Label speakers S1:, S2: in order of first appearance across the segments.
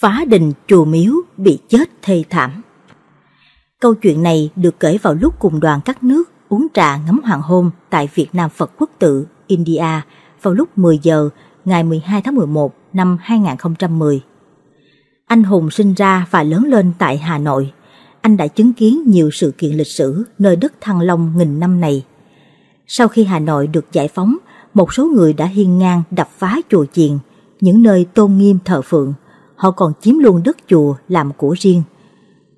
S1: phá đình chùa miếu bị chết thê thảm. Câu chuyện này được kể vào lúc cùng đoàn các nước uống trà ngắm hoàng hôn tại Việt Nam Phật Quốc tự, India vào lúc 10 giờ ngày 12 tháng 11 năm 2010. Anh Hùng sinh ra và lớn lên tại Hà Nội. Anh đã chứng kiến nhiều sự kiện lịch sử nơi đất Thăng Long nghìn năm này. Sau khi Hà Nội được giải phóng, một số người đã hiên ngang đập phá chùa chiền, những nơi tôn nghiêm thờ phượng – họ còn chiếm luôn đất chùa làm của riêng.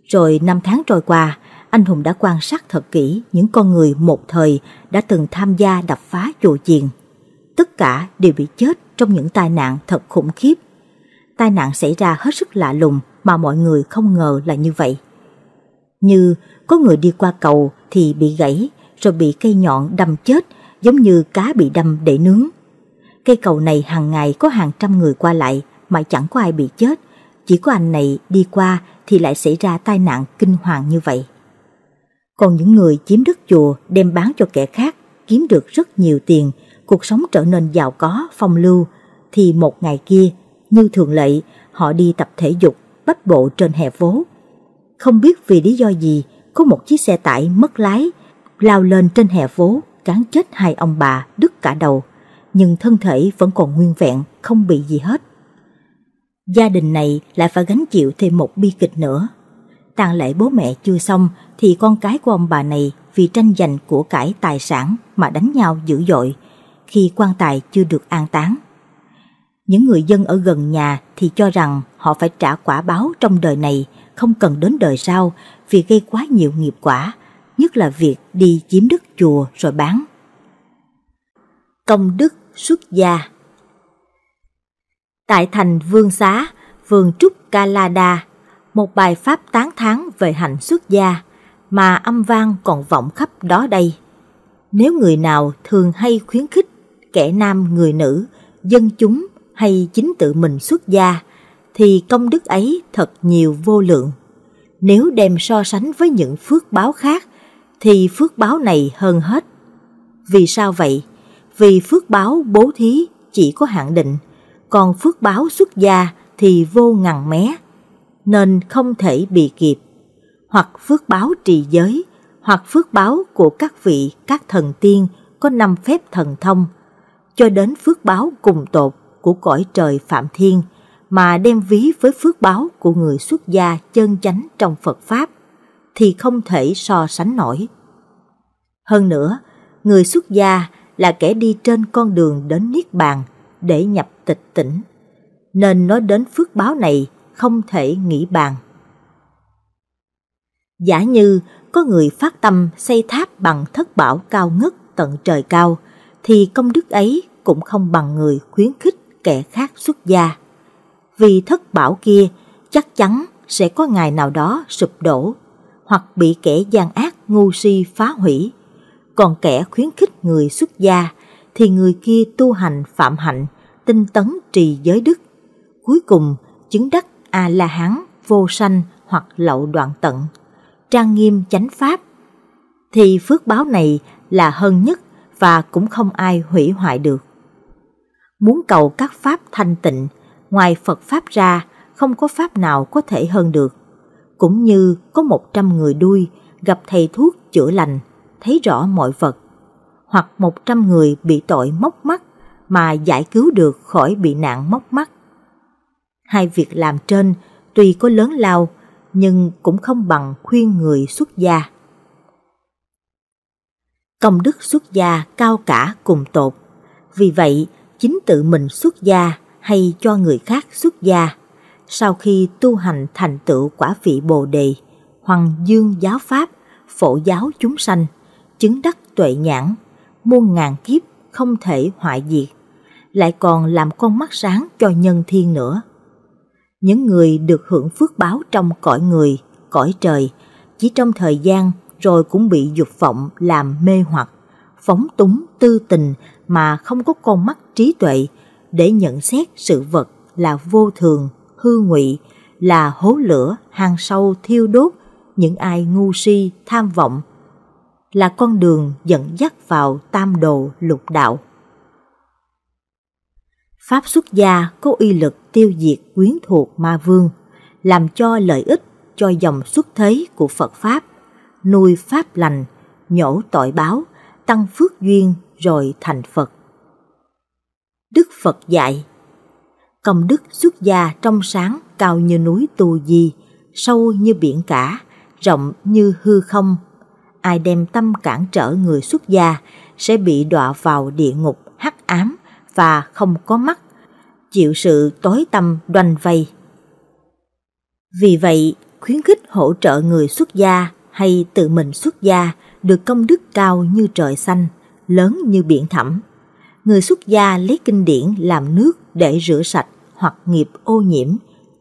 S1: Rồi năm tháng trôi qua, anh Hùng đã quan sát thật kỹ những con người một thời đã từng tham gia đập phá chùa chiền. Tất cả đều bị chết trong những tai nạn thật khủng khiếp. Tai nạn xảy ra hết sức lạ lùng mà mọi người không ngờ là như vậy. Như có người đi qua cầu thì bị gãy, rồi bị cây nhọn đâm chết giống như cá bị đâm để nướng. Cây cầu này hàng ngày có hàng trăm người qua lại, mà chẳng có ai bị chết, chỉ có anh này đi qua thì lại xảy ra tai nạn kinh hoàng như vậy. Còn những người chiếm đất chùa đem bán cho kẻ khác, kiếm được rất nhiều tiền, cuộc sống trở nên giàu có, phong lưu, thì một ngày kia, như thường lệ, họ đi tập thể dục, bách bộ trên hè phố. Không biết vì lý do gì, có một chiếc xe tải mất lái, lao lên trên hè phố, cán chết hai ông bà đứt cả đầu, nhưng thân thể vẫn còn nguyên vẹn, không bị gì hết gia đình này lại phải gánh chịu thêm một bi kịch nữa. Tang lễ bố mẹ chưa xong thì con cái của ông bà này vì tranh giành của cải tài sản mà đánh nhau dữ dội khi quan tài chưa được an táng. Những người dân ở gần nhà thì cho rằng họ phải trả quả báo trong đời này, không cần đến đời sau vì gây quá nhiều nghiệp quả, nhất là việc đi chiếm đất chùa rồi bán. Công đức xuất gia tại thành Vương Xá, Vương Trúc Calada, một bài pháp tán thán về hạnh xuất gia mà âm vang còn vọng khắp đó đây. Nếu người nào thường hay khuyến khích kẻ nam người nữ, dân chúng hay chính tự mình xuất gia, thì công đức ấy thật nhiều vô lượng. Nếu đem so sánh với những phước báo khác, thì phước báo này hơn hết. Vì sao vậy? Vì phước báo bố thí chỉ có hạn định – còn phước báo xuất gia thì vô ngằng mé, nên không thể bị kịp, hoặc phước báo trì giới, hoặc phước báo của các vị, các thần tiên có năm phép thần thông, cho đến phước báo cùng tột của cõi trời Phạm Thiên mà đem ví với phước báo của người xuất gia chân chánh trong Phật Pháp thì không thể so sánh nổi. Hơn nữa, người xuất gia là kẻ đi trên con đường đến Niết Bàn, để nhập tịch tỉnh, nên nói đến phước báo này không thể nghĩ bàn. Giả như có người phát tâm xây tháp bằng thất bảo cao ngất tận trời cao, thì công đức ấy cũng không bằng người khuyến khích kẻ khác xuất gia. Vì thất bảo kia chắc chắn sẽ có ngày nào đó sụp đổ hoặc bị kẻ gian ác ngu si phá hủy. Còn kẻ khuyến khích người xuất gia thì người kia tu hành phạm hạnh, tinh tấn trì giới đức. Cuối cùng, chứng đắc A-la-hán, vô sanh hoặc lậu đoạn tận, trang nghiêm chánh pháp. Thì phước báo này là hơn nhất và cũng không ai hủy hoại được. Muốn cầu các pháp thanh tịnh, ngoài Phật Pháp ra, không có Pháp nào có thể hơn được. Cũng như có một trăm người đuôi, gặp thầy thuốc chữa lành, thấy rõ mọi vật, hoặc 100 người bị tội móc mắt mà giải cứu được khỏi bị nạn móc mắt. Hai việc làm trên tuy có lớn lao nhưng cũng không bằng khuyên người xuất gia. Công đức xuất gia cao cả cùng tột, vì vậy chính tự mình xuất gia hay cho người khác xuất gia, sau khi tu hành thành tựu quả vị Bồ đề, hoàng dương giáo pháp, phổ giáo chúng sanh, chứng đắc tuệ nhãn muôn ngàn kiếp không thể hoại diệt, lại còn làm con mắt sáng cho nhân thiên nữa. Những người được hưởng phước báo trong cõi người, cõi trời, chỉ trong thời gian rồi cũng bị dục vọng làm mê hoặc, phóng túng tư tình mà không có con mắt trí tuệ để nhận xét sự vật là vô thường, hư ngụy, là hố lửa, hàng sâu thiêu đốt những ai ngu si, tham vọng là con đường dẫn dắt vào tam đồ lục đạo. Pháp xuất gia có uy lực tiêu diệt quyến thuộc ma vương, làm cho lợi ích cho dòng xuất thế của Phật Pháp, nuôi Pháp lành, nhổ tội báo, tăng phước duyên rồi thành Phật. Đức Phật dạy Công đức xuất gia trong sáng cao như núi tù Di, sâu như biển cả, rộng như hư không ai đem tâm cản trở người xuất gia sẽ bị đọa vào địa ngục hắc ám và không có mắt, chịu sự tối tâm đoanh vây. Vì vậy, khuyến khích hỗ trợ người xuất gia hay tự mình xuất gia được công đức cao như trời xanh, lớn như biển thẳm. Người xuất gia lấy kinh điển làm nước để rửa sạch hoặc nghiệp ô nhiễm,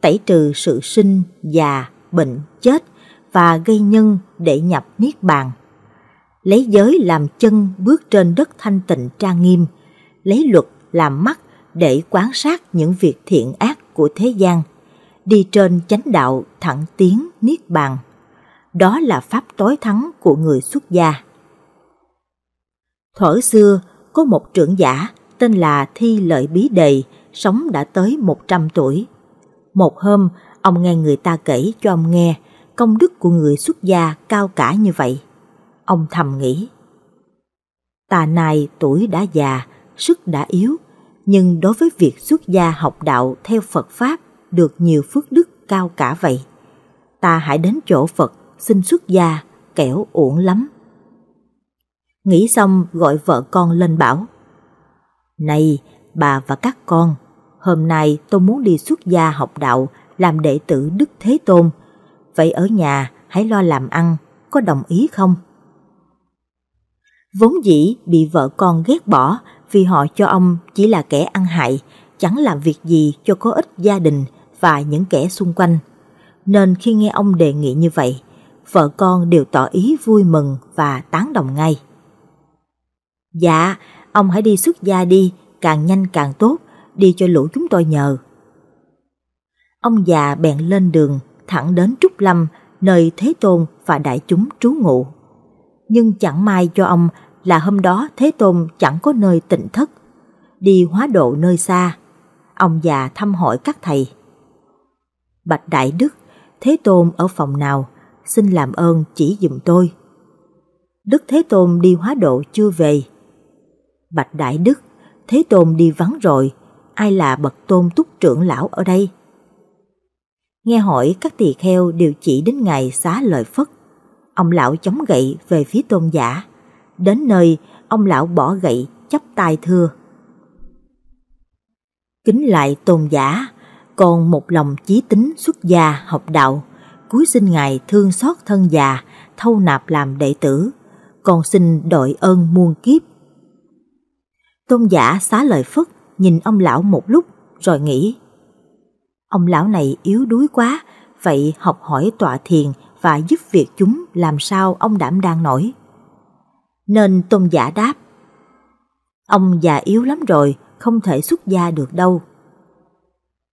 S1: tẩy trừ sự sinh, già, bệnh, chết – và gây nhân để nhập niết bàn. Lấy giới làm chân bước trên đất thanh tịnh trang nghiêm, lấy luật làm mắt để quan sát những việc thiện ác của thế gian, đi trên chánh đạo thẳng tiến niết bàn. Đó là pháp tối thắng của người xuất gia. Thuở xưa, có một trưởng giả tên là Thi Lợi Bí Đề, sống đã tới 100 tuổi. Một hôm, ông nghe người ta kể cho ông nghe công đức của người xuất gia cao cả như vậy. Ông thầm nghĩ. Tà này tuổi đã già, sức đã yếu, nhưng đối với việc xuất gia học đạo theo Phật Pháp được nhiều phước đức cao cả vậy. Ta hãy đến chỗ Phật xin xuất gia, kẻo uổng lắm. Nghĩ xong gọi vợ con lên bảo. Này, bà và các con, hôm nay tôi muốn đi xuất gia học đạo làm đệ tử Đức Thế Tôn Vậy ở nhà hãy lo làm ăn, có đồng ý không? Vốn dĩ bị vợ con ghét bỏ vì họ cho ông chỉ là kẻ ăn hại, chẳng làm việc gì cho có ích gia đình và những kẻ xung quanh. Nên khi nghe ông đề nghị như vậy, vợ con đều tỏ ý vui mừng và tán đồng ngay. Dạ, ông hãy đi xuất gia đi, càng nhanh càng tốt, đi cho lũ chúng tôi nhờ. Ông già bèn lên đường thẳng đến Trúc Lâm, nơi Thế Tôn và đại chúng trú ngụ. Nhưng chẳng may cho ông là hôm đó Thế Tôn chẳng có nơi tịnh thất, đi hóa độ nơi xa. Ông già thăm hỏi các thầy. Bạch Đại Đức, Thế Tôn ở phòng nào, xin làm ơn chỉ dùm tôi. Đức Thế Tôn đi hóa độ chưa về. Bạch Đại Đức, Thế Tôn đi vắng rồi, ai là bậc tôn túc trưởng lão ở đây? Nghe hỏi các tỳ kheo đều chỉ đến ngày xá lợi phất. Ông lão chống gậy về phía tôn giả. Đến nơi, ông lão bỏ gậy chắp tay thưa. Kính lại tôn giả, còn một lòng chí tính xuất gia học đạo, cuối sinh ngài thương xót thân già, thâu nạp làm đệ tử, còn xin đội ơn muôn kiếp. Tôn giả xá lợi phất nhìn ông lão một lúc rồi nghĩ Ông lão này yếu đuối quá, vậy học hỏi tọa thiền và giúp việc chúng làm sao ông đảm đang nổi. Nên tôn giả đáp, ông già yếu lắm rồi, không thể xuất gia được đâu.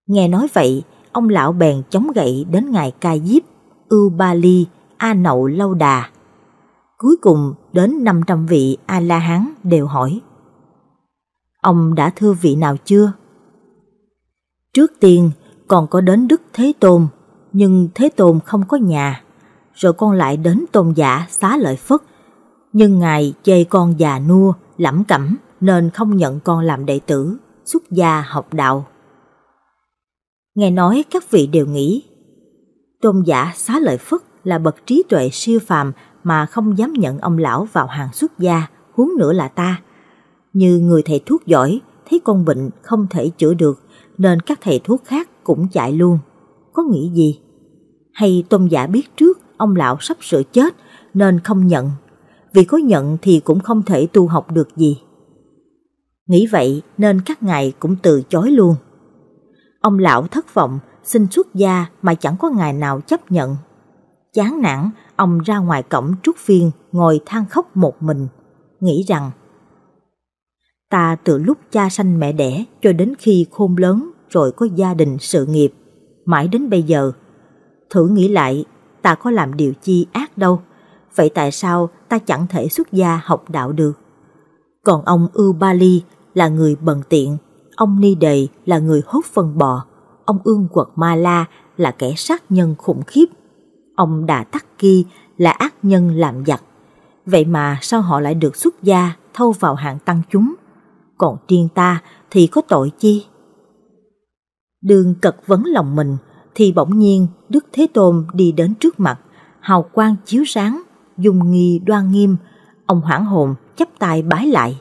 S1: Nghe nói vậy, ông lão bèn chống gậy đến ngài Ca Diếp, Ưu Ba Ly, A Nậu Lâu Đà. Cuối cùng đến 500 vị A-la-hán đều hỏi Ông đã thưa vị nào chưa? Trước tiên, còn có đến Đức Thế Tôn, nhưng Thế Tôn không có nhà. Rồi con lại đến Tôn giả xá lợi Phất, nhưng Ngài chê con già nua, lẩm cẩm nên không nhận con làm đệ tử, xuất gia học đạo. Nghe nói các vị đều nghĩ, Tôn giả xá lợi Phất là bậc trí tuệ siêu phàm mà không dám nhận ông lão vào hàng xuất gia, huống nữa là ta. Như người thầy thuốc giỏi, thấy con bệnh không thể chữa được nên các thầy thuốc khác cũng chạy luôn. Có nghĩ gì? Hay tôn giả biết trước ông lão sắp sửa chết nên không nhận, vì có nhận thì cũng không thể tu học được gì. Nghĩ vậy nên các ngài cũng từ chối luôn. Ông lão thất vọng xin xuất gia mà chẳng có ngài nào chấp nhận. Chán nản, ông ra ngoài cổng trúc phiên ngồi than khóc một mình, nghĩ rằng Ta từ lúc cha sanh mẹ đẻ cho đến khi khôn lớn rồi có gia đình sự nghiệp, mãi đến bây giờ. Thử nghĩ lại, ta có làm điều chi ác đâu, vậy tại sao ta chẳng thể xuất gia học đạo được? Còn ông Ưu Ba Ly là người bần tiện, ông Ni Đề là người hốt phân bò, ông Ương Quật Ma La là kẻ sát nhân khủng khiếp, ông Đà Tắc Ki là ác nhân làm giặc. Vậy mà sao họ lại được xuất gia thâu vào hạng tăng chúng? Còn riêng ta thì có tội chi? Đường cật vấn lòng mình, thì bỗng nhiên Đức Thế Tôn đi đến trước mặt, hào quang chiếu sáng, dùng nghi đoan nghiêm, ông hoảng hồn chắp tay bái lại.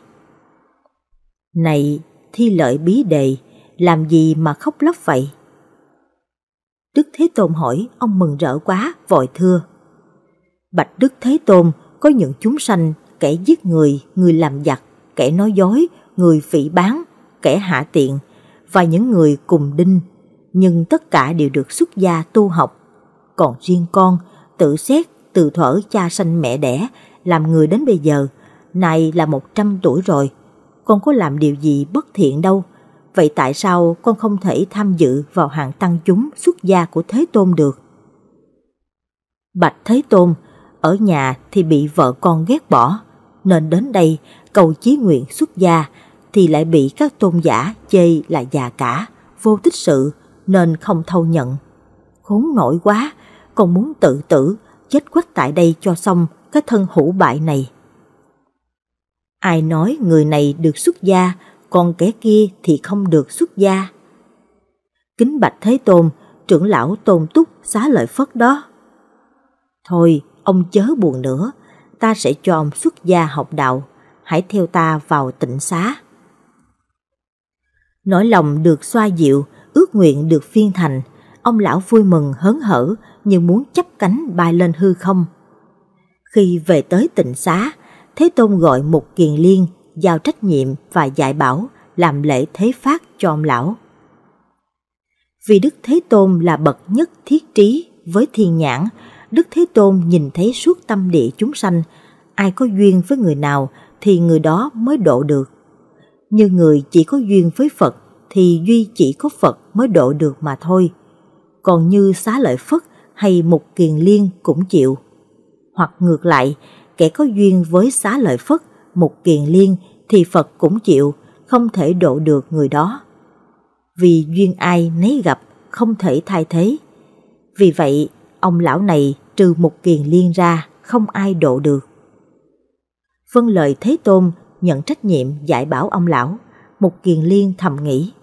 S1: Này, thi lợi bí đề, làm gì mà khóc lóc vậy? Đức Thế Tôn hỏi, ông mừng rỡ quá, vội thưa. Bạch Đức Thế Tôn có những chúng sanh kẻ giết người, người làm giặc, kẻ nói dối, người phỉ bán, kẻ hạ tiện, và những người cùng đinh, nhưng tất cả đều được xuất gia tu học. Còn riêng con, tự xét từ thở cha sanh mẹ đẻ, làm người đến bây giờ, này là 100 tuổi rồi, con có làm điều gì bất thiện đâu. Vậy tại sao con không thể tham dự vào hạng tăng chúng xuất gia của Thế Tôn được? Bạch Thế Tôn, ở nhà thì bị vợ con ghét bỏ, nên đến đây cầu chí nguyện xuất gia thì lại bị các tôn giả chê là già cả, vô tích sự nên không thâu nhận. Khốn nổi quá, còn muốn tự tử, chết quách tại đây cho xong cái thân hủ bại này. Ai nói người này được xuất gia, còn kẻ kia thì không được xuất gia. Kính bạch Thế Tôn, trưởng lão Tôn Túc xá lợi phất đó. Thôi, ông chớ buồn nữa, ta sẽ cho ông xuất gia học đạo, hãy theo ta vào tịnh xá. Nỗi lòng được xoa dịu, ước nguyện được phiên thành, ông lão vui mừng hớn hở như muốn chấp cánh bay lên hư không. Khi về tới tịnh xá, Thế Tôn gọi một kiền liên giao trách nhiệm và dạy bảo làm lễ thế phát cho ông lão. Vì Đức Thế Tôn là bậc nhất thiết trí với thiên nhãn, Đức Thế Tôn nhìn thấy suốt tâm địa chúng sanh, ai có duyên với người nào thì người đó mới độ được như người chỉ có duyên với Phật thì duy chỉ có Phật mới độ được mà thôi. Còn như xá lợi Phất hay mục kiền liên cũng chịu. Hoặc ngược lại, kẻ có duyên với xá lợi Phất, mục kiền liên thì Phật cũng chịu, không thể độ được người đó. Vì duyên ai nấy gặp, không thể thay thế. Vì vậy, ông lão này trừ mục kiền liên ra, không ai độ được. Vâng lời Thế Tôn nhận trách nhiệm giải bảo ông lão, Mục Kiền Liên thầm nghĩ.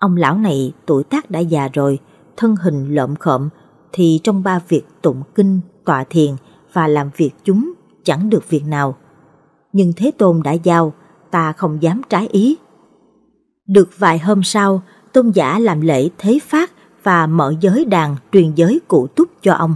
S1: Ông lão này tuổi tác đã già rồi, thân hình lợm khợm, thì trong ba việc tụng kinh, tọa thiền và làm việc chúng chẳng được việc nào. Nhưng Thế Tôn đã giao, ta không dám trái ý. Được vài hôm sau, tôn giả làm lễ thế phát và mở giới đàn truyền giới cụ túc cho ông.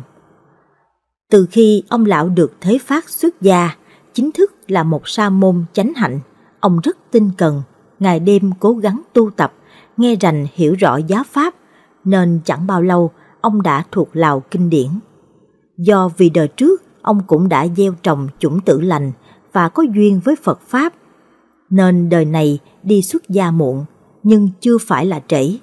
S1: Từ khi ông lão được thế phát xuất gia, chính thức là một sa môn chánh hạnh, ông rất tinh cần, ngày đêm cố gắng tu tập, nghe rành hiểu rõ giá pháp, nên chẳng bao lâu ông đã thuộc lào kinh điển. Do vì đời trước ông cũng đã gieo trồng chủng tử lành và có duyên với Phật Pháp, nên đời này đi xuất gia muộn nhưng chưa phải là trễ,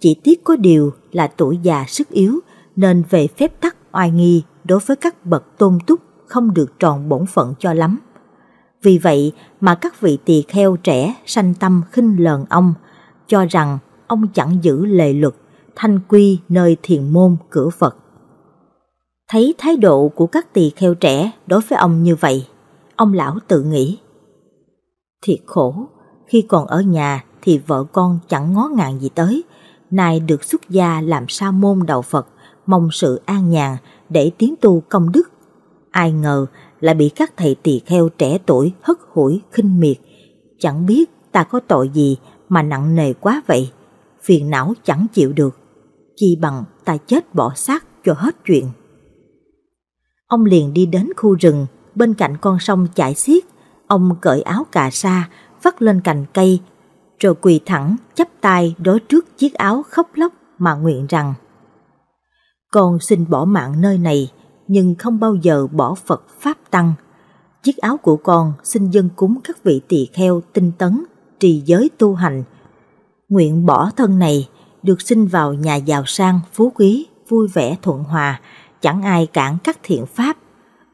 S1: chỉ tiếc có điều là tuổi già sức yếu nên về phép tắc oai nghi đối với các bậc tôn túc không được tròn bổn phận cho lắm. Vì vậy mà các vị tỳ kheo trẻ sanh tâm khinh lờn ông, cho rằng ông chẳng giữ lề luật, thanh quy nơi thiền môn cửa Phật. Thấy thái độ của các tỳ kheo trẻ đối với ông như vậy, ông lão tự nghĩ. Thiệt khổ, khi còn ở nhà thì vợ con chẳng ngó ngàng gì tới, nay được xuất gia làm sa môn đạo Phật, mong sự an nhàn để tiến tu công đức. Ai ngờ lại bị các thầy tỳ kheo trẻ tuổi hất hủi khinh miệt. Chẳng biết ta có tội gì mà nặng nề quá vậy, phiền não chẳng chịu được, chi bằng ta chết bỏ xác cho hết chuyện. Ông liền đi đến khu rừng, bên cạnh con sông chảy xiết, ông cởi áo cà sa, vắt lên cành cây, rồi quỳ thẳng chắp tay đối trước chiếc áo khóc lóc mà nguyện rằng con xin bỏ mạng nơi này nhưng không bao giờ bỏ Phật Pháp Tăng. Chiếc áo của con xin dân cúng các vị tỳ kheo tinh tấn, trì giới tu hành. Nguyện bỏ thân này được sinh vào nhà giàu sang, phú quý, vui vẻ thuận hòa, chẳng ai cản các thiện pháp.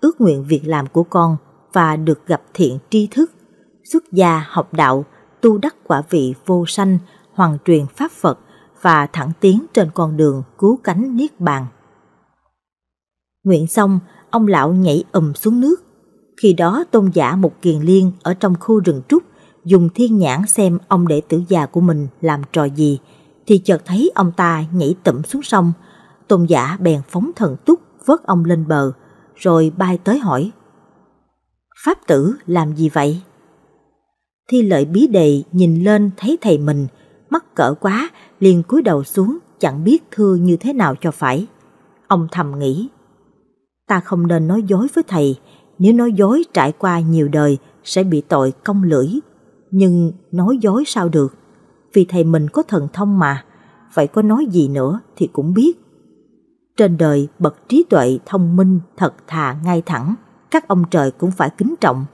S1: Ước nguyện việc làm của con và được gặp thiện tri thức, xuất gia học đạo, tu đắc quả vị vô sanh, hoàn truyền pháp Phật và thẳng tiến trên con đường cứu cánh Niết Bàn. Nguyện xong, ông lão nhảy ầm xuống nước. Khi đó tôn giả một kiền liên ở trong khu rừng trúc dùng thiên nhãn xem ông đệ tử già của mình làm trò gì thì chợt thấy ông ta nhảy tụm xuống sông. Tôn giả bèn phóng thần túc vớt ông lên bờ rồi bay tới hỏi Pháp tử làm gì vậy? Thi lợi bí đề nhìn lên thấy thầy mình mắc cỡ quá liền cúi đầu xuống chẳng biết thưa như thế nào cho phải. Ông thầm nghĩ ta không nên nói dối với thầy, nếu nói dối trải qua nhiều đời sẽ bị tội công lưỡi, nhưng nói dối sao được, vì thầy mình có thần thông mà, vậy có nói gì nữa thì cũng biết. Trên đời bậc trí tuệ thông minh thật thà ngay thẳng, các ông trời cũng phải kính trọng,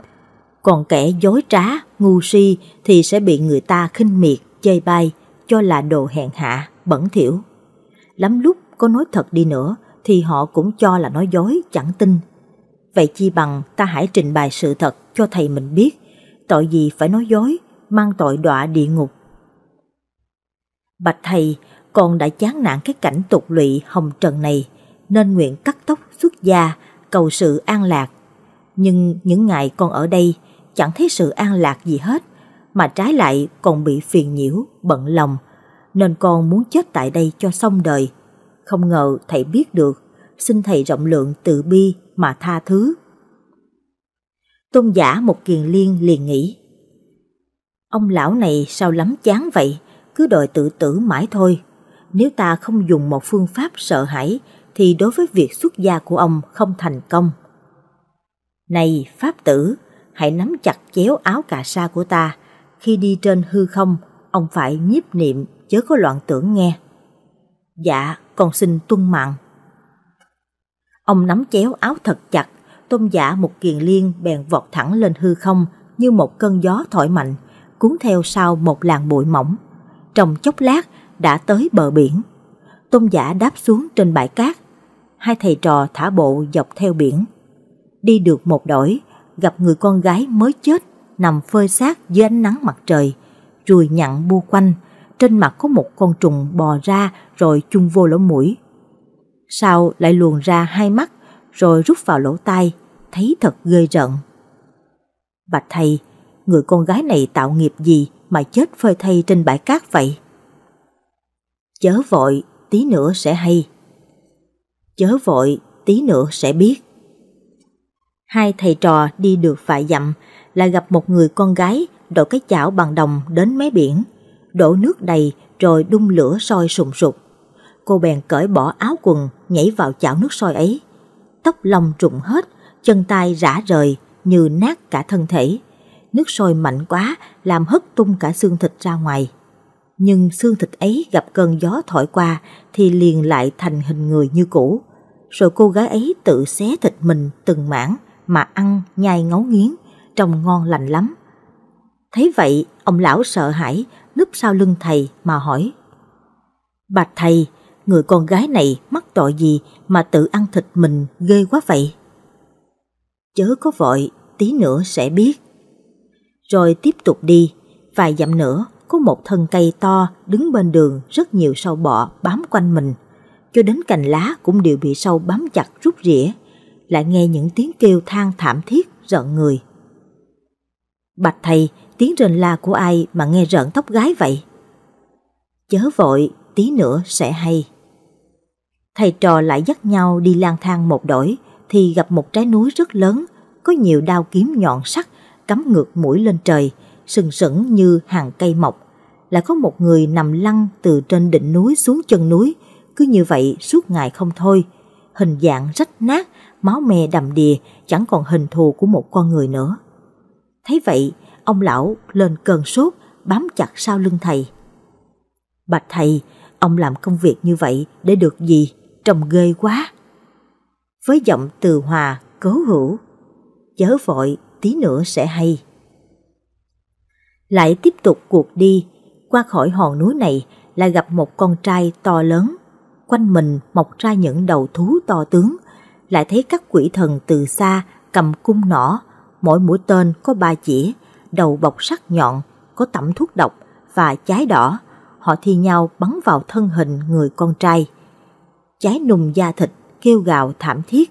S1: còn kẻ dối trá, ngu si thì sẽ bị người ta khinh miệt, chê bai, cho là đồ hèn hạ, bẩn thỉu. Lắm lúc có nói thật đi nữa thì họ cũng cho là nói dối, chẳng tin. Vậy chi bằng ta hãy trình bày sự thật cho thầy mình biết, tội gì phải nói dối, mang tội đọa địa ngục. Bạch thầy, con đã chán nản cái cảnh tục lụy hồng trần này, nên nguyện cắt tóc xuất gia, cầu sự an lạc. Nhưng những ngày con ở đây chẳng thấy sự an lạc gì hết, mà trái lại còn bị phiền nhiễu, bận lòng, nên con muốn chết tại đây cho xong đời không ngờ thầy biết được, xin thầy rộng lượng từ bi mà tha thứ. Tôn giả một kiền liên liền nghĩ, ông lão này sao lắm chán vậy, cứ đòi tự tử mãi thôi. Nếu ta không dùng một phương pháp sợ hãi thì đối với việc xuất gia của ông không thành công. Này Pháp tử, hãy nắm chặt chéo áo cà sa của ta, khi đi trên hư không, ông phải nhiếp niệm chớ có loạn tưởng nghe. Dạ, con xin tuân mạng. Ông nắm chéo áo thật chặt, tôn giả một kiền liên bèn vọt thẳng lên hư không như một cơn gió thổi mạnh, cuốn theo sau một làn bụi mỏng. Trong chốc lát đã tới bờ biển. Tôn giả đáp xuống trên bãi cát. Hai thầy trò thả bộ dọc theo biển. Đi được một đổi, gặp người con gái mới chết nằm phơi xác dưới ánh nắng mặt trời, rùi nhặn bu quanh, trên mặt có một con trùng bò ra rồi chung vô lỗ mũi. Sau lại luồn ra hai mắt rồi rút vào lỗ tai, thấy thật ghê rợn. Bạch thầy, người con gái này tạo nghiệp gì mà chết phơi thay trên bãi cát vậy? Chớ vội, tí nữa sẽ hay. Chớ vội, tí nữa sẽ biết. Hai thầy trò đi được vài dặm là gặp một người con gái đội cái chảo bằng đồng đến mé biển đổ nước đầy rồi đun lửa sôi sùng sục. Cô bèn cởi bỏ áo quần, nhảy vào chảo nước sôi ấy. Tóc lòng rụng hết, chân tay rã rời như nát cả thân thể. Nước sôi mạnh quá làm hất tung cả xương thịt ra ngoài. Nhưng xương thịt ấy gặp cơn gió thổi qua thì liền lại thành hình người như cũ. Rồi cô gái ấy tự xé thịt mình từng mảng mà ăn nhai ngấu nghiến, trông ngon lành lắm. Thấy vậy, ông lão sợ hãi, núp sau lưng thầy mà hỏi. Bạch thầy, người con gái này mắc tội gì mà tự ăn thịt mình ghê quá vậy? Chớ có vội, tí nữa sẽ biết. Rồi tiếp tục đi, vài dặm nữa có một thân cây to đứng bên đường rất nhiều sâu bọ bám quanh mình, cho đến cành lá cũng đều bị sâu bám chặt rút rỉa, lại nghe những tiếng kêu than thảm thiết giận người. Bạch thầy, tiếng rền la của ai mà nghe rợn tóc gái vậy? Chớ vội, tí nữa sẽ hay. Thầy trò lại dắt nhau đi lang thang một đổi thì gặp một trái núi rất lớn, có nhiều đao kiếm nhọn sắc cắm ngược mũi lên trời, sừng sững như hàng cây mọc. Lại có một người nằm lăn từ trên đỉnh núi xuống chân núi, cứ như vậy suốt ngày không thôi. Hình dạng rách nát, máu me đầm đìa, chẳng còn hình thù của một con người nữa. Thấy vậy, ông lão lên cơn sốt, bám chặt sau lưng thầy. Bạch thầy, ông làm công việc như vậy để được gì? Trông ghê quá. Với giọng từ hòa, cố hữu, chớ vội, tí nữa sẽ hay. Lại tiếp tục cuộc đi, qua khỏi hòn núi này là gặp một con trai to lớn. Quanh mình mọc ra những đầu thú to tướng, lại thấy các quỷ thần từ xa cầm cung nỏ, mỗi mũi tên có ba chỉ, đầu bọc sắc nhọn, có tẩm thuốc độc và cháy đỏ, họ thi nhau bắn vào thân hình người con trai. cháy nùng da thịt kêu gào thảm thiết.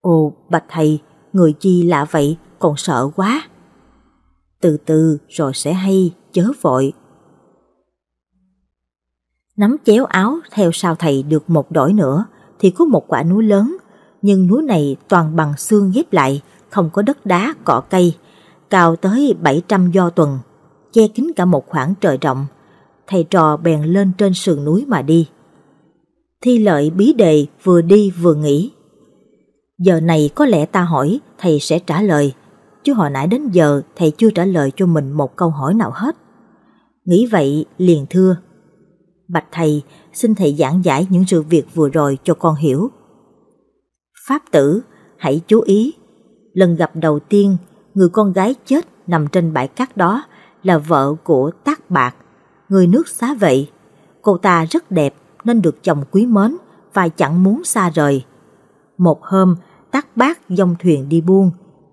S1: Ồ, bạch thầy, người chi lạ vậy, còn sợ quá. Từ từ rồi sẽ hay, chớ vội. Nắm chéo áo theo sao thầy được một đổi nữa thì có một quả núi lớn, nhưng núi này toàn bằng xương ghép lại, không có đất đá, cỏ cây, cao tới 700 do tuần, che kín cả một khoảng trời rộng. Thầy trò bèn lên trên sườn núi mà đi. Thi lợi bí đề vừa đi vừa nghĩ. Giờ này có lẽ ta hỏi, thầy sẽ trả lời. Chứ hồi nãy đến giờ thầy chưa trả lời cho mình một câu hỏi nào hết. Nghĩ vậy liền thưa. Bạch thầy, xin thầy giảng giải những sự việc vừa rồi cho con hiểu. Pháp tử, hãy chú ý. Lần gặp đầu tiên người con gái chết nằm trên bãi cát đó là vợ của Tác Bạc, người nước xá vậy. Cô ta rất đẹp nên được chồng quý mến và chẳng muốn xa rời. Một hôm, Tác Bác dông thuyền đi buôn,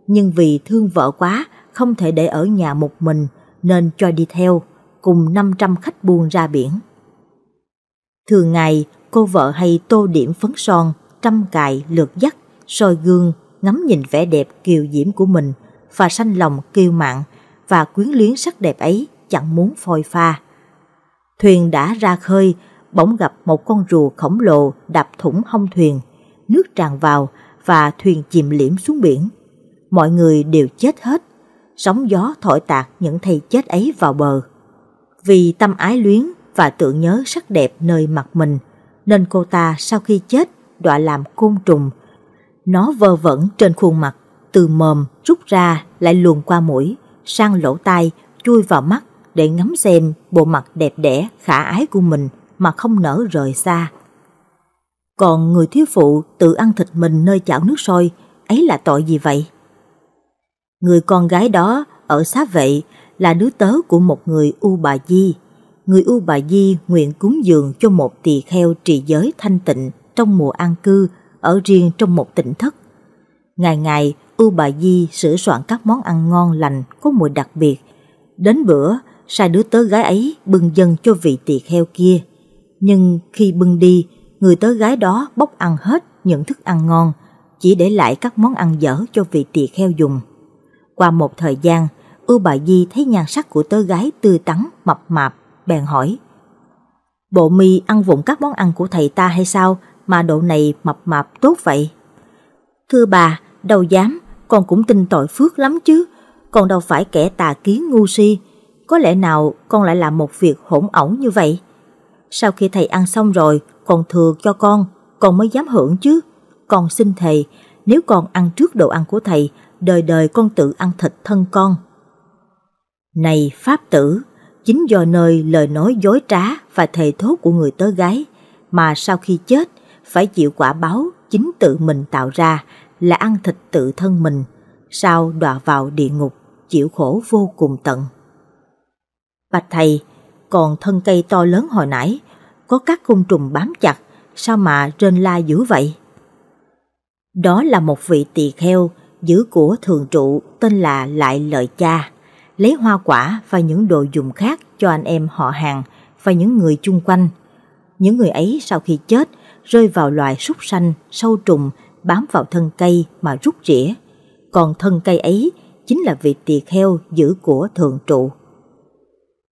S1: nhưng vì thương vợ quá không thể để ở nhà một mình nên cho đi theo, cùng 500 khách buôn ra biển. Thường ngày, cô vợ hay tô điểm phấn son, trăm cài, lượt dắt, soi gương, ngắm nhìn vẻ đẹp kiều diễm của mình – và sanh lòng kiêu mạn và quyến luyến sắc đẹp ấy chẳng muốn phôi pha. Thuyền đã ra khơi, bỗng gặp một con rùa khổng lồ đạp thủng hông thuyền, nước tràn vào và thuyền chìm liễm xuống biển. Mọi người đều chết hết, sóng gió thổi tạc những thầy chết ấy vào bờ. Vì tâm ái luyến và tưởng nhớ sắc đẹp nơi mặt mình, nên cô ta sau khi chết đọa làm côn trùng. Nó vơ vẩn trên khuôn mặt từ mồm rút ra lại luồn qua mũi, sang lỗ tai, chui vào mắt để ngắm xem bộ mặt đẹp đẽ khả ái của mình mà không nở rời xa. Còn người thiếu phụ tự ăn thịt mình nơi chảo nước sôi, ấy là tội gì vậy? Người con gái đó ở xá vậy là đứa tớ của một người U Bà Di. Người U Bà Di nguyện cúng dường cho một tỳ kheo trì giới thanh tịnh trong mùa an cư ở riêng trong một tỉnh thất. Ngày ngày U bà Di sửa soạn các món ăn ngon lành có mùi đặc biệt. Đến bữa, sai đứa tớ gái ấy bưng dân cho vị tỳ kheo kia. Nhưng khi bưng đi, người tớ gái đó bốc ăn hết những thức ăn ngon, chỉ để lại các món ăn dở cho vị tỳ kheo dùng. Qua một thời gian, U bà Di thấy nhan sắc của tớ gái tươi tắn, mập mạp, bèn hỏi. Bộ mi ăn vụng các món ăn của thầy ta hay sao mà độ này mập mạp tốt vậy? Thưa bà, đâu dám, con cũng tin tội phước lắm chứ, con đâu phải kẻ tà kiến ngu si, có lẽ nào con lại làm một việc hỗn ẩu như vậy? Sau khi thầy ăn xong rồi, còn thừa cho con, con mới dám hưởng chứ. Con xin thầy, nếu con ăn trước đồ ăn của thầy, đời đời con tự ăn thịt thân con. Này Pháp tử, chính do nơi lời nói dối trá và thề thốt của người tớ gái, mà sau khi chết, phải chịu quả báo chính tự mình tạo ra là ăn thịt tự thân mình, sao đọa vào địa ngục, chịu khổ vô cùng tận. Bạch thầy, còn thân cây to lớn hồi nãy, có các côn trùng bám chặt, sao mà rên la dữ vậy? Đó là một vị tỳ kheo, giữ của thường trụ tên là Lại Lợi Cha, lấy hoa quả và những đồ dùng khác cho anh em họ hàng và những người chung quanh. Những người ấy sau khi chết rơi vào loài súc sanh, sâu trùng bám vào thân cây mà rút rỉa, còn thân cây ấy chính là vị tỳ kheo giữ của thượng trụ.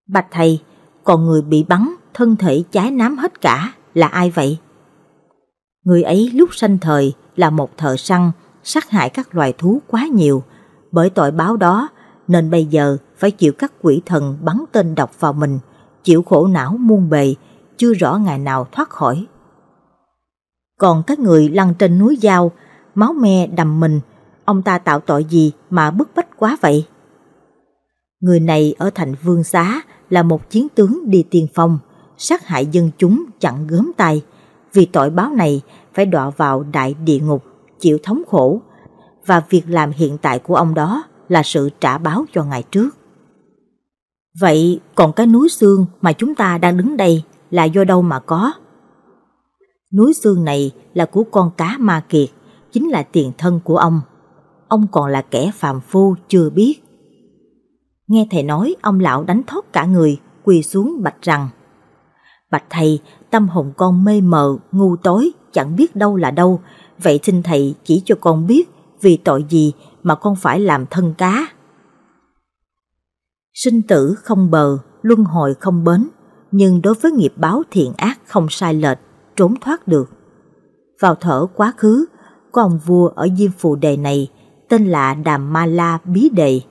S1: Bạch thầy, còn người bị bắn, thân thể cháy nám hết cả là ai vậy? Người ấy lúc sanh thời là một thợ săn, sát hại các loài thú quá nhiều, bởi tội báo đó nên bây giờ phải chịu các quỷ thần bắn tên độc vào mình, chịu khổ não muôn bề, chưa rõ ngày nào thoát khỏi còn các người lăn trên núi dao, máu me đầm mình, ông ta tạo tội gì mà bức bách quá vậy? Người này ở thành vương xá là một chiến tướng đi tiên phong, sát hại dân chúng chặn gớm tay. Vì tội báo này phải đọa vào đại địa ngục, chịu thống khổ. Và việc làm hiện tại của ông đó là sự trả báo cho ngày trước. Vậy còn cái núi xương mà chúng ta đang đứng đây là do đâu mà có? núi xương này là của con cá ma kiệt, chính là tiền thân của ông. Ông còn là kẻ phàm phu chưa biết. Nghe thầy nói ông lão đánh thót cả người, quỳ xuống bạch rằng Bạch thầy, tâm hồn con mê mờ, ngu tối, chẳng biết đâu là đâu, vậy xin thầy chỉ cho con biết vì tội gì mà con phải làm thân cá. Sinh tử không bờ, luân hồi không bến, nhưng đối với nghiệp báo thiện ác không sai lệch, trốn thoát được. Vào thở quá khứ, có ông vua ở Diêm Phù Đề này tên là Đàm Ma La Bí Đề,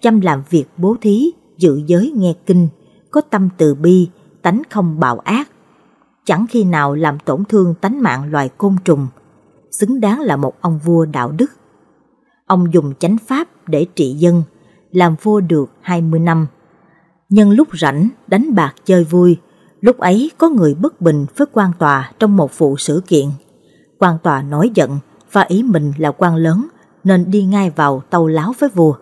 S1: chăm làm việc bố thí, dự giới nghe kinh, có tâm từ bi, tánh không bạo ác. Chẳng khi nào làm tổn thương tánh mạng loài côn trùng, xứng đáng là một ông vua đạo đức. Ông dùng chánh pháp để trị dân, làm vua được 20 năm. Nhân lúc rảnh đánh bạc chơi vui, Lúc ấy có người bất bình với quan tòa trong một vụ sự kiện. Quan tòa nổi giận và ý mình là quan lớn nên đi ngay vào tâu láo với vua.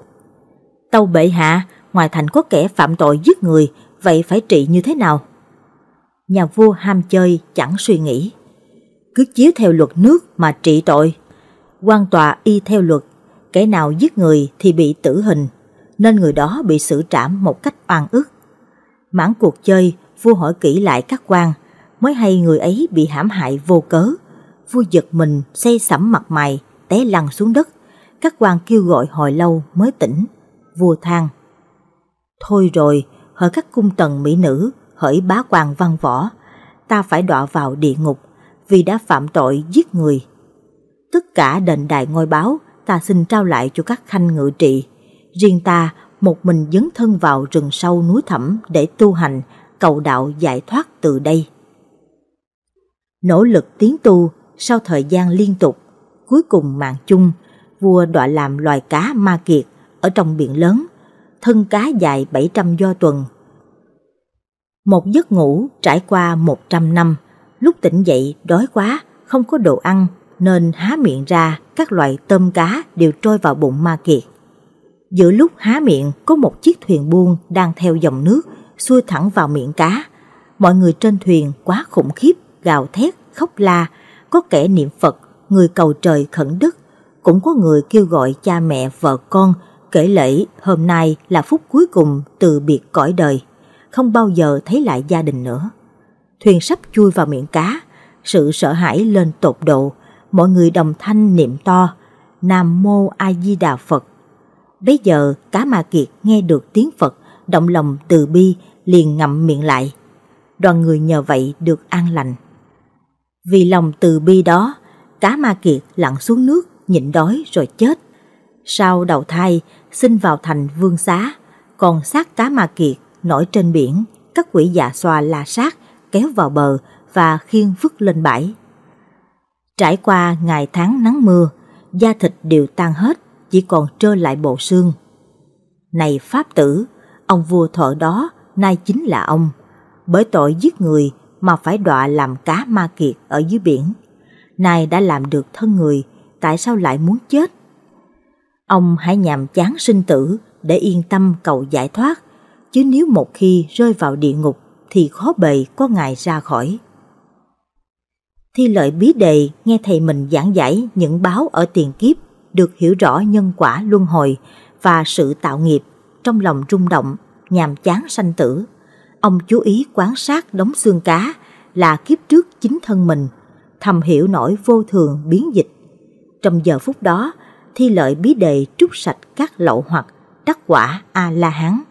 S1: Tâu bệ hạ, ngoài thành có kẻ phạm tội giết người, vậy phải trị như thế nào? Nhà vua ham chơi chẳng suy nghĩ. Cứ chiếu theo luật nước mà trị tội. quan tòa y theo luật, kẻ nào giết người thì bị tử hình, nên người đó bị xử trảm một cách oan ức. Mãn cuộc chơi, vua hỏi kỹ lại các quan, mới hay người ấy bị hãm hại vô cớ. Vua giật mình, say sẩm mặt mày, té lăn xuống đất. Các quan kêu gọi hồi lâu mới tỉnh. Vua than. Thôi rồi, hỡi các cung tần mỹ nữ, hỡi bá quan văn võ, ta phải đọa vào địa ngục vì đã phạm tội giết người. Tất cả đền đài ngôi báo ta xin trao lại cho các khanh ngự trị. Riêng ta, một mình dấn thân vào rừng sâu núi thẳm để tu hành, cầu đạo giải thoát từ đây. Nỗ lực tiến tu sau thời gian liên tục, cuối cùng mạng chung, vua đọa làm loài cá ma kiệt ở trong biển lớn, thân cá dài 700 do tuần. Một giấc ngủ trải qua 100 năm, lúc tỉnh dậy đói quá, không có đồ ăn nên há miệng ra các loại tôm cá đều trôi vào bụng ma kiệt. Giữa lúc há miệng có một chiếc thuyền buôn đang theo dòng nước xuôi thẳng vào miệng cá. Mọi người trên thuyền quá khủng khiếp, gào thét, khóc la, có kẻ niệm Phật, người cầu trời khẩn đức, cũng có người kêu gọi cha mẹ vợ con kể lễ hôm nay là phút cuối cùng từ biệt cõi đời, không bao giờ thấy lại gia đình nữa. Thuyền sắp chui vào miệng cá, sự sợ hãi lên tột độ, mọi người đồng thanh niệm to, Nam Mô A Di Đà Phật. Bây giờ cá Ma Kiệt nghe được tiếng Phật, động lòng từ bi liền ngậm miệng lại. Đoàn người nhờ vậy được an lành. Vì lòng từ bi đó, cá ma kiệt lặn xuống nước, nhịn đói rồi chết. Sau đầu thai, sinh vào thành vương xá, còn xác cá ma kiệt nổi trên biển, các quỷ dạ xoa la sát, kéo vào bờ và khiên vứt lên bãi. Trải qua ngày tháng nắng mưa, da thịt đều tan hết, chỉ còn trơ lại bộ xương. Này Pháp tử, ông vua thợ đó nay chính là ông, bởi tội giết người mà phải đọa làm cá ma kiệt ở dưới biển. Nay đã làm được thân người, tại sao lại muốn chết? Ông hãy nhàm chán sinh tử để yên tâm cầu giải thoát, chứ nếu một khi rơi vào địa ngục thì khó bề có ngày ra khỏi. Thi lợi bí đề nghe thầy mình giảng giải những báo ở tiền kiếp được hiểu rõ nhân quả luân hồi và sự tạo nghiệp trong lòng rung động nhàm chán sanh tử. Ông chú ý quan sát đống xương cá là kiếp trước chính thân mình, thầm hiểu nổi vô thường biến dịch. Trong giờ phút đó, thi lợi bí đề trút sạch các lậu hoặc đắc quả A-la-hán.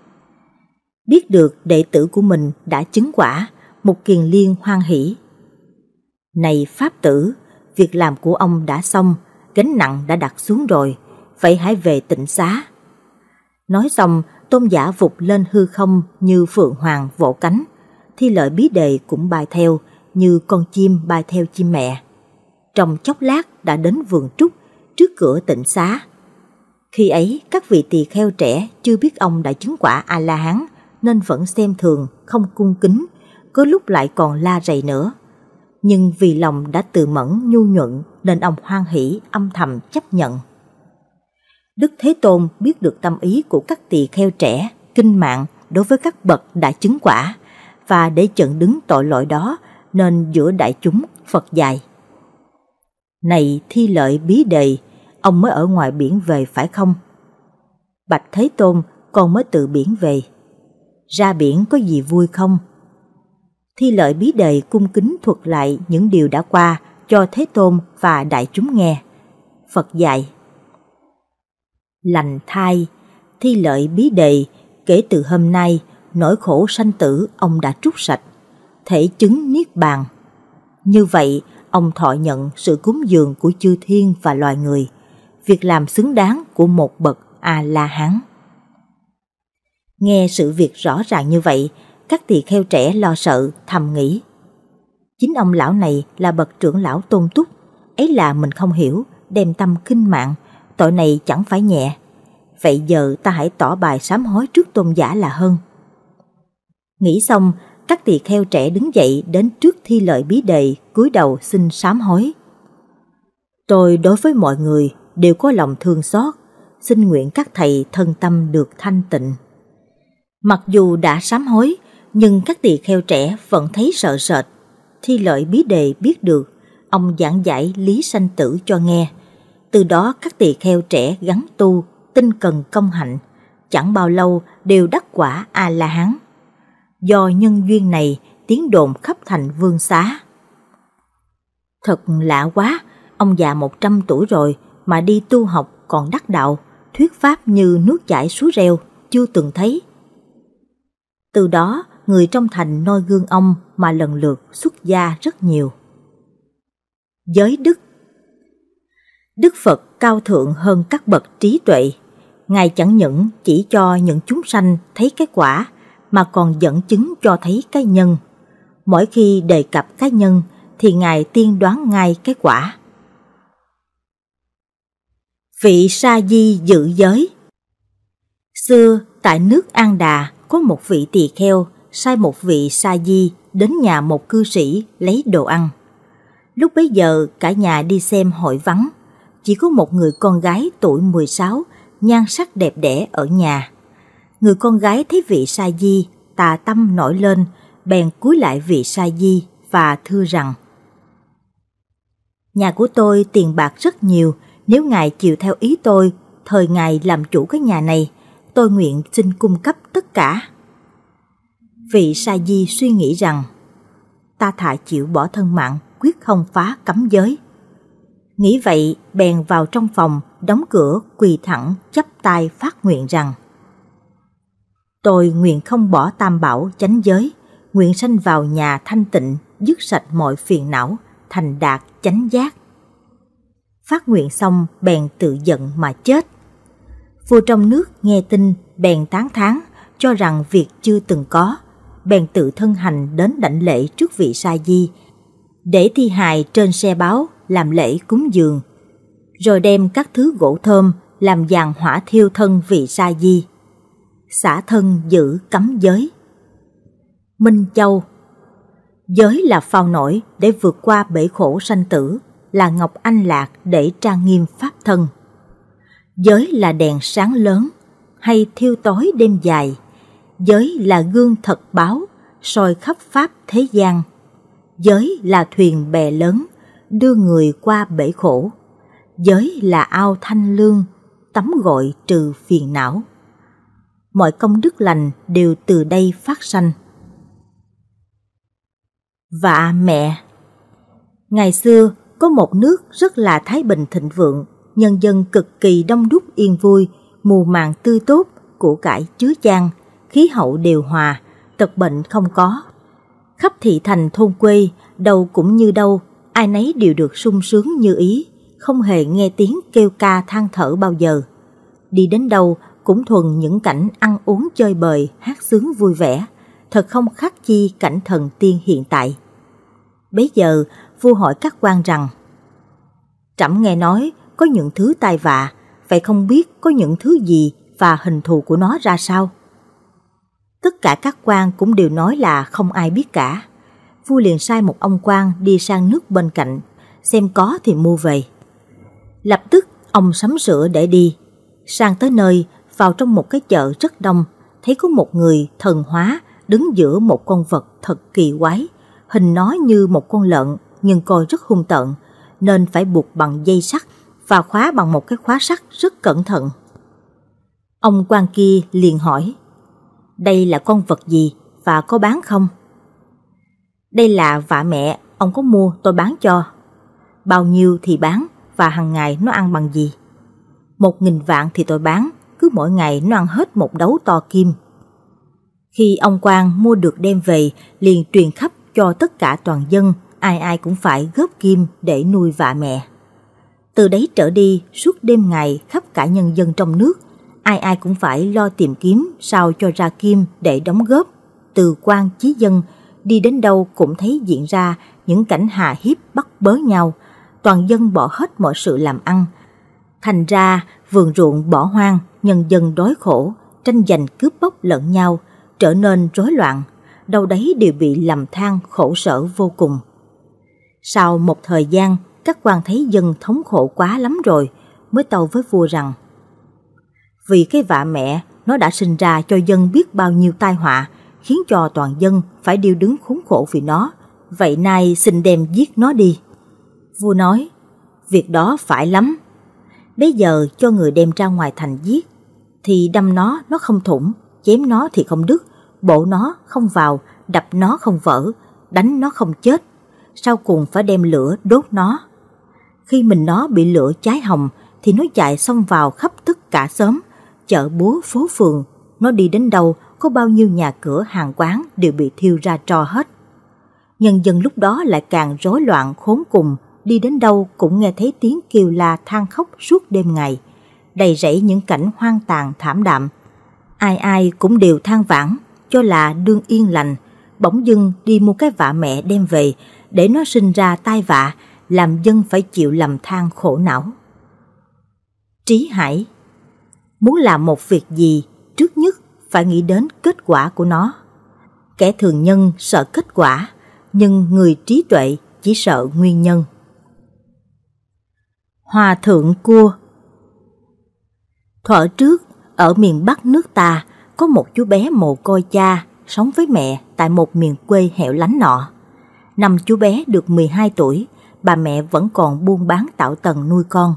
S1: Biết được đệ tử của mình đã chứng quả, một kiền liên hoan hỷ. Này Pháp tử, việc làm của ông đã xong, gánh nặng đã đặt xuống rồi, vậy hãy về tịnh xá. Nói xong, tôn giả vụt lên hư không như phượng hoàng vỗ cánh, thi lợi bí đề cũng bay theo như con chim bay theo chim mẹ. Trong chốc lát đã đến vườn trúc trước cửa tịnh xá. Khi ấy các vị tỳ kheo trẻ chưa biết ông đã chứng quả A-la-hán nên vẫn xem thường, không cung kính, có lúc lại còn la rầy nữa. Nhưng vì lòng đã từ mẫn nhu nhuận nên ông hoan hỷ âm thầm chấp nhận. Đức Thế Tôn biết được tâm ý của các tỳ kheo trẻ, kinh mạng đối với các bậc đã chứng quả và để chận đứng tội lỗi đó nên giữa đại chúng Phật dạy. Này thi lợi bí đề, ông mới ở ngoài biển về phải không? Bạch Thế Tôn, con mới từ biển về. Ra biển có gì vui không? Thi lợi bí đề cung kính thuật lại những điều đã qua cho Thế Tôn và đại chúng nghe. Phật dạy lành thai, thi lợi bí đề, kể từ hôm nay, nỗi khổ sanh tử ông đã trút sạch, thể chứng niết bàn. Như vậy, ông thọ nhận sự cúng dường của chư thiên và loài người, việc làm xứng đáng của một bậc A-la-hán. Nghe sự việc rõ ràng như vậy, các tỳ kheo trẻ lo sợ, thầm nghĩ. Chính ông lão này là bậc trưởng lão tôn túc, ấy là mình không hiểu, đem tâm kinh mạng, tội này chẳng phải nhẹ. Vậy giờ ta hãy tỏ bài sám hối trước tôn giả là hơn. Nghĩ xong, các tỳ kheo trẻ đứng dậy đến trước thi lợi bí đề, cúi đầu xin sám hối. Tôi đối với mọi người đều có lòng thương xót, xin nguyện các thầy thân tâm được thanh tịnh. Mặc dù đã sám hối, nhưng các tỳ kheo trẻ vẫn thấy sợ sệt. Thi lợi bí đề biết được, ông giảng giải lý sanh tử cho nghe từ đó các tỳ kheo trẻ gắn tu, tinh cần công hạnh, chẳng bao lâu đều đắc quả A-la-hán. Do nhân duyên này, tiếng đồn khắp thành vương xá. Thật lạ quá, ông già 100 tuổi rồi mà đi tu học còn đắc đạo, thuyết pháp như nước chảy suối reo, chưa từng thấy. Từ đó, người trong thành noi gương ông mà lần lượt xuất gia rất nhiều. Giới đức Đức Phật cao thượng hơn các bậc trí tuệ. Ngài chẳng những chỉ cho những chúng sanh thấy cái quả mà còn dẫn chứng cho thấy cái nhân. Mỗi khi đề cập cái nhân thì Ngài tiên đoán ngay cái quả. Vị Sa Di dự giới Xưa, tại nước An Đà có một vị tỳ kheo sai một vị Sa Di đến nhà một cư sĩ lấy đồ ăn. Lúc bấy giờ cả nhà đi xem hội vắng chỉ có một người con gái tuổi 16, nhan sắc đẹp đẽ ở nhà. Người con gái thấy vị sa di, tà tâm nổi lên, bèn cúi lại vị sa di và thưa rằng Nhà của tôi tiền bạc rất nhiều, nếu ngài chịu theo ý tôi, thời ngài làm chủ cái nhà này, tôi nguyện xin cung cấp tất cả. Vị sa di suy nghĩ rằng, ta thà chịu bỏ thân mạng, quyết không phá cấm giới. Nghĩ vậy, bèn vào trong phòng, đóng cửa, quỳ thẳng, chắp tay phát nguyện rằng Tôi nguyện không bỏ tam bảo chánh giới, nguyện sanh vào nhà thanh tịnh, dứt sạch mọi phiền não, thành đạt chánh giác. Phát nguyện xong bèn tự giận mà chết. Vua trong nước nghe tin bèn tán thán cho rằng việc chưa từng có, bèn tự thân hành đến đảnh lễ trước vị sa di để thi hài trên xe báo làm lễ cúng dường, rồi đem các thứ gỗ thơm làm dàn hỏa thiêu thân vị sa di. Xả thân giữ cấm giới. Minh Châu Giới là phao nổi để vượt qua bể khổ sanh tử, là ngọc anh lạc để trang nghiêm pháp thân. Giới là đèn sáng lớn hay thiêu tối đêm dài. Giới là gương thật báo, soi khắp pháp thế gian giới là thuyền bè lớn, đưa người qua bể khổ. Giới là ao thanh lương, tắm gội trừ phiền não. Mọi công đức lành đều từ đây phát sanh. Và mẹ Ngày xưa, có một nước rất là thái bình thịnh vượng, nhân dân cực kỳ đông đúc yên vui, mù màng tươi tốt, củ cải chứa chan, khí hậu đều hòa, tật bệnh không có, khắp thị thành thôn quê, đâu cũng như đâu, ai nấy đều được sung sướng như ý, không hề nghe tiếng kêu ca than thở bao giờ. Đi đến đâu cũng thuần những cảnh ăn uống chơi bời, hát sướng vui vẻ, thật không khác chi cảnh thần tiên hiện tại. Bấy giờ, vua hỏi các quan rằng, Trẫm nghe nói có những thứ tai vạ, vậy không biết có những thứ gì và hình thù của nó ra sao? Tất cả các quan cũng đều nói là không ai biết cả. Vua liền sai một ông quan đi sang nước bên cạnh, xem có thì mua về. Lập tức ông sắm sửa để đi. Sang tới nơi, vào trong một cái chợ rất đông, thấy có một người thần hóa đứng giữa một con vật thật kỳ quái. Hình nó như một con lợn nhưng coi rất hung tợn, nên phải buộc bằng dây sắt và khóa bằng một cái khóa sắt rất cẩn thận. Ông quan kia liền hỏi, đây là con vật gì và có bán không. Đây là vạ mẹ, ông có mua tôi bán cho. Bao nhiêu thì bán và hàng ngày nó ăn bằng gì. Một nghìn vạn thì tôi bán, cứ mỗi ngày nó ăn hết một đấu to kim. Khi ông Quang mua được đem về, liền truyền khắp cho tất cả toàn dân, ai ai cũng phải góp kim để nuôi vạ mẹ. Từ đấy trở đi, suốt đêm ngày khắp cả nhân dân trong nước ai ai cũng phải lo tìm kiếm sao cho ra kim để đóng góp. Từ quan chí dân, đi đến đâu cũng thấy diễn ra những cảnh hà hiếp bắt bớ nhau, toàn dân bỏ hết mọi sự làm ăn. Thành ra, vườn ruộng bỏ hoang, nhân dân đói khổ, tranh giành cướp bóc lẫn nhau, trở nên rối loạn, đâu đấy đều bị làm than khổ sở vô cùng. Sau một thời gian, các quan thấy dân thống khổ quá lắm rồi, mới tàu với vua rằng vì cái vạ mẹ, nó đã sinh ra cho dân biết bao nhiêu tai họa, khiến cho toàn dân phải điêu đứng khốn khổ vì nó. Vậy nay xin đem giết nó đi. Vua nói, việc đó phải lắm. Bây giờ cho người đem ra ngoài thành giết, thì đâm nó nó không thủng, chém nó thì không đứt, bổ nó không vào, đập nó không vỡ, đánh nó không chết. Sau cùng phải đem lửa đốt nó. Khi mình nó bị lửa cháy hồng thì nó chạy xông vào khắp tất cả xóm chợ búa phố phường, nó đi đến đâu có bao nhiêu nhà cửa hàng quán đều bị thiêu ra tro hết. Nhân dân lúc đó lại càng rối loạn khốn cùng, đi đến đâu cũng nghe thấy tiếng kêu la than khóc suốt đêm ngày, đầy rẫy những cảnh hoang tàn thảm đạm. Ai ai cũng đều than vãn, cho là đương yên lành, bỗng dưng đi mua cái vạ mẹ đem về để nó sinh ra tai vạ, làm dân phải chịu lầm than khổ não. Trí Hải muốn làm một việc gì trước nhất phải nghĩ đến kết quả của nó kẻ thường nhân sợ kết quả nhưng người trí tuệ chỉ sợ nguyên nhân hòa thượng cua thuở trước ở miền bắc nước ta có một chú bé mồ côi cha sống với mẹ tại một miền quê hẻo lánh nọ năm chú bé được 12 tuổi bà mẹ vẫn còn buôn bán tạo tầng nuôi con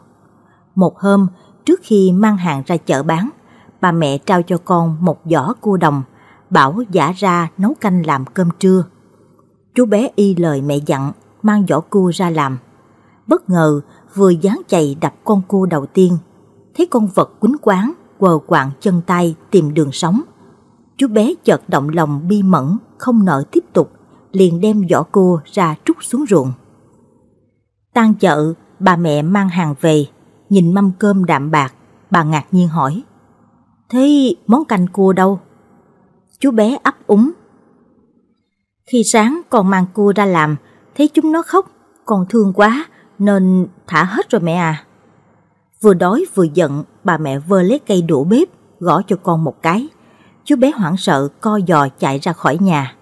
S1: một hôm trước khi mang hàng ra chợ bán, bà mẹ trao cho con một giỏ cua đồng, bảo giả ra nấu canh làm cơm trưa. Chú bé y lời mẹ dặn, mang giỏ cua ra làm. Bất ngờ, vừa dán chày đập con cua đầu tiên, thấy con vật quýnh quán, quờ quạng chân tay tìm đường sống. Chú bé chợt động lòng bi mẫn, không nỡ tiếp tục, liền đem giỏ cua ra trút xuống ruộng. Tan chợ, bà mẹ mang hàng về, nhìn mâm cơm đạm bạc, bà ngạc nhiên hỏi. Thế món canh cua đâu? Chú bé ấp úng. Khi sáng còn mang cua ra làm, thấy chúng nó khóc, còn thương quá nên thả hết rồi mẹ à. Vừa đói vừa giận, bà mẹ vơ lấy cây đũa bếp, gõ cho con một cái. Chú bé hoảng sợ co giò chạy ra khỏi nhà.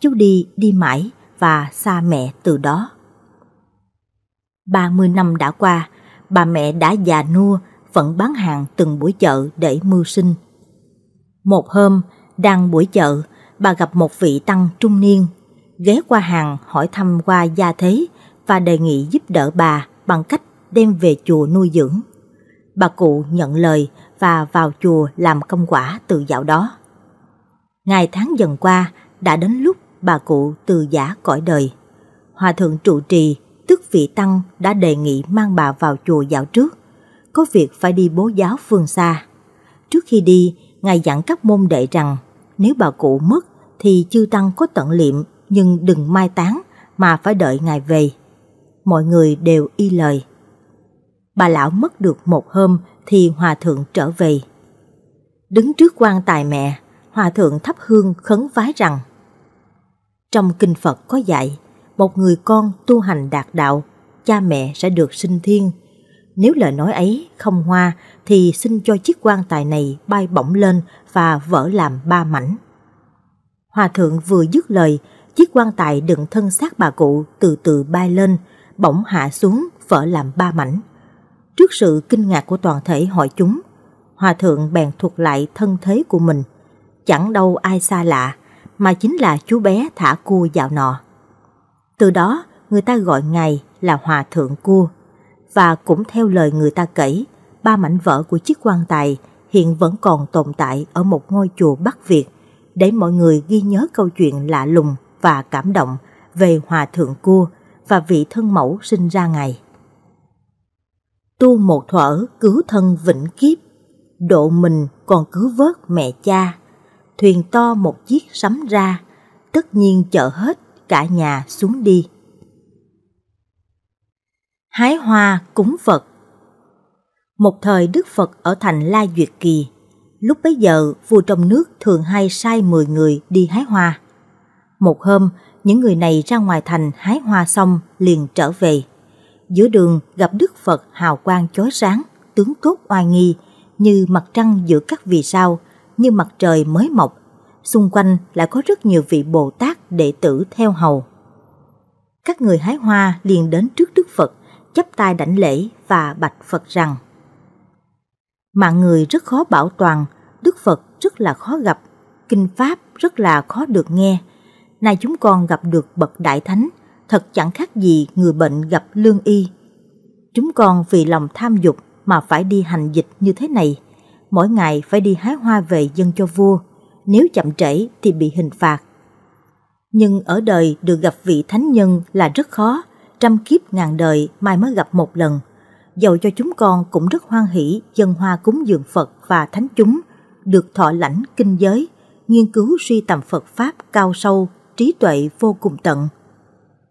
S1: Chú đi, đi mãi và xa mẹ từ đó. 30 năm đã qua, bà mẹ đã già nua vẫn bán hàng từng buổi chợ để mưu sinh. Một hôm, đang buổi chợ, bà gặp một vị tăng trung niên, ghé qua hàng hỏi thăm qua gia thế và đề nghị giúp đỡ bà bằng cách đem về chùa nuôi dưỡng. Bà cụ nhận lời và vào chùa làm công quả từ dạo đó. Ngày tháng dần qua, đã đến lúc bà cụ từ giả cõi đời. Hòa thượng trụ trì vị Tăng đã đề nghị mang bà vào chùa dạo trước, có việc phải đi bố giáo phương xa. Trước khi đi, Ngài dặn các môn đệ rằng nếu bà cụ mất thì chư Tăng có tận liệm nhưng đừng mai táng mà phải đợi Ngài về. Mọi người đều y lời. Bà lão mất được một hôm thì Hòa Thượng trở về. Đứng trước quan tài mẹ, Hòa Thượng thắp hương khấn vái rằng Trong Kinh Phật có dạy một người con tu hành đạt đạo, cha mẹ sẽ được sinh thiên. Nếu lời nói ấy không hoa thì xin cho chiếc quan tài này bay bổng lên và vỡ làm ba mảnh. Hòa thượng vừa dứt lời, chiếc quan tài đựng thân xác bà cụ từ từ bay lên, bỗng hạ xuống vỡ làm ba mảnh. Trước sự kinh ngạc của toàn thể hội chúng, Hòa thượng bèn thuật lại thân thế của mình. Chẳng đâu ai xa lạ, mà chính là chú bé thả cua dạo nọ. Từ đó, người ta gọi ngài là hòa thượng cua. Và cũng theo lời người ta kể, ba mảnh vỡ của chiếc quan tài hiện vẫn còn tồn tại ở một ngôi chùa Bắc Việt để mọi người ghi nhớ câu chuyện lạ lùng và cảm động về hòa thượng cua và vị thân mẫu sinh ra ngài. Tu một thuở cứu thân vĩnh kiếp, độ mình còn cứu vớt mẹ cha, thuyền to một chiếc sắm ra, tất nhiên chở hết cả nhà xuống đi. Hái hoa cúng Phật Một thời Đức Phật ở thành La Duyệt Kỳ, lúc bấy giờ vua trong nước thường hay sai 10 người đi hái hoa. Một hôm, những người này ra ngoài thành hái hoa xong liền trở về. Giữa đường gặp Đức Phật hào quang chói sáng, tướng tốt oai nghi, như mặt trăng giữa các vì sao, như mặt trời mới mọc xung quanh lại có rất nhiều vị Bồ Tát đệ tử theo hầu. Các người hái hoa liền đến trước Đức Phật, chắp tay đảnh lễ và bạch Phật rằng Mạng người rất khó bảo toàn, Đức Phật rất là khó gặp, Kinh Pháp rất là khó được nghe. Nay chúng con gặp được Bậc Đại Thánh, thật chẳng khác gì người bệnh gặp lương y. Chúng con vì lòng tham dục mà phải đi hành dịch như thế này, mỗi ngày phải đi hái hoa về dân cho vua, nếu chậm trễ thì bị hình phạt. Nhưng ở đời được gặp vị thánh nhân là rất khó, trăm kiếp ngàn đời mai mới gặp một lần. Dầu cho chúng con cũng rất hoan hỷ dân hoa cúng dường Phật và thánh chúng, được thọ lãnh kinh giới, nghiên cứu suy tầm Phật Pháp cao sâu, trí tuệ vô cùng tận.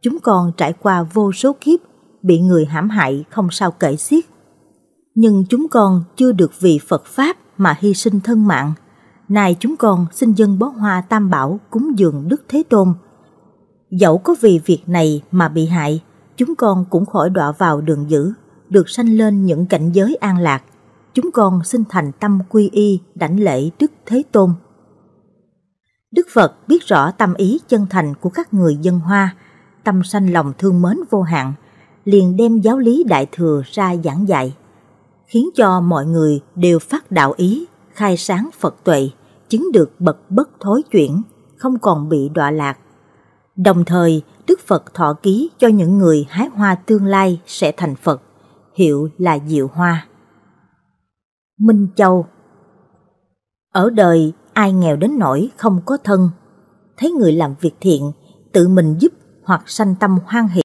S1: Chúng con trải qua vô số kiếp, bị người hãm hại không sao kể xiết. Nhưng chúng con chưa được vì Phật Pháp mà hy sinh thân mạng, nay chúng con xin dân bó hoa tam bảo cúng dường Đức Thế Tôn. Dẫu có vì việc này mà bị hại, chúng con cũng khỏi đọa vào đường dữ, được sanh lên những cảnh giới an lạc. Chúng con xin thành tâm quy y đảnh lễ Đức Thế Tôn. Đức Phật biết rõ tâm ý chân thành của các người dân hoa, tâm sanh lòng thương mến vô hạn, liền đem giáo lý đại thừa ra giảng dạy, khiến cho mọi người đều phát đạo ý khai sáng Phật tuệ, chứng được bậc bất thối chuyển, không còn bị đọa lạc. Đồng thời, Đức Phật thọ ký cho những người hái hoa tương lai sẽ thành Phật, hiệu là Diệu Hoa. Minh Châu Ở đời, ai nghèo đến nỗi không có thân, thấy người làm việc thiện, tự mình giúp hoặc sanh tâm hoan hỷ